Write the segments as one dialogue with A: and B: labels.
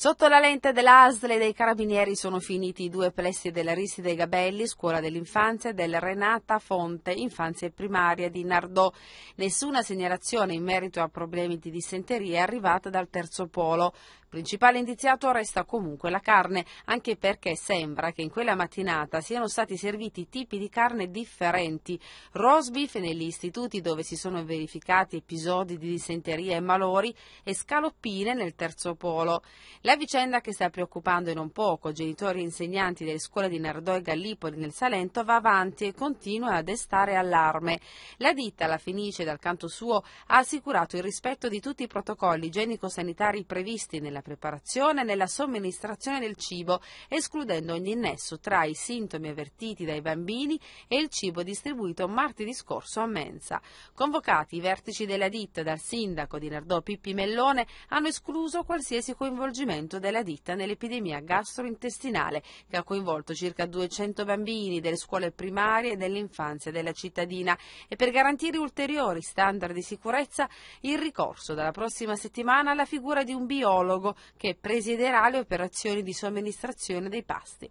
A: Sotto la lente della e dei carabinieri sono finiti i due plessi della Risi dei Gabelli, scuola dell'infanzia e del Renata Fonte, infanzia e primaria di Nardò. Nessuna segnalazione in merito a problemi di dissenteria è arrivata dal terzo polo. Principale indiziato resta comunque la carne, anche perché sembra che in quella mattinata siano stati serviti tipi di carne differenti. Rosbif negli istituti dove si sono verificati episodi di dissenteria e malori e scaloppine nel terzo polo. La vicenda che sta preoccupando e non poco genitori e insegnanti delle scuole di Nardò e Gallipoli nel Salento va avanti e continua a destare allarme. La ditta, la Fenice, dal canto suo, ha assicurato il rispetto di tutti i protocolli igienico-sanitari previsti nella preparazione e nella somministrazione del cibo, escludendo ogni nesso tra i sintomi avvertiti dai bambini e il cibo distribuito martedì scorso a mensa. Convocati i vertici della ditta dal sindaco di Nardò Pippi Mellone hanno escluso qualsiasi coinvolgimento l'intervento della ditta nell'epidemia gastrointestinale che ha coinvolto circa 200 bambini delle scuole primarie e dell'infanzia della cittadina e per garantire ulteriori standard di sicurezza il ricorso dalla prossima settimana alla figura di un biologo che presiderà le operazioni di somministrazione dei pasti.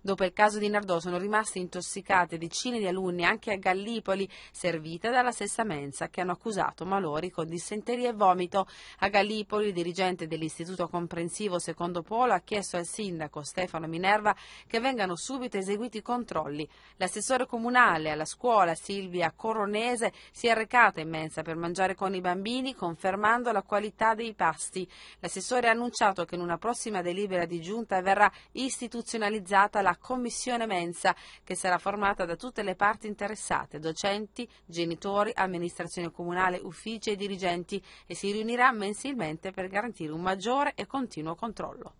A: Dopo il caso di Nardò sono rimaste intossicate decine di alunni anche a Gallipoli, servite dalla stessa mensa che hanno accusato Malori con dissenteria e vomito. A Gallipoli il dirigente dell'Istituto Comprensivo Secondo Polo ha chiesto al sindaco Stefano Minerva che vengano subito eseguiti i controlli. L'assessore comunale alla scuola Silvia Coronese si è recata in mensa per mangiare con i bambini confermando la qualità dei pasti. L'assessore ha annunciato che in una prossima delibera di giunta verrà istituzionalizzata organizzata la commissione mensa che sarà formata da tutte le parti interessate, docenti, genitori, amministrazione comunale, uffici e dirigenti e si riunirà mensilmente per garantire un maggiore e continuo controllo.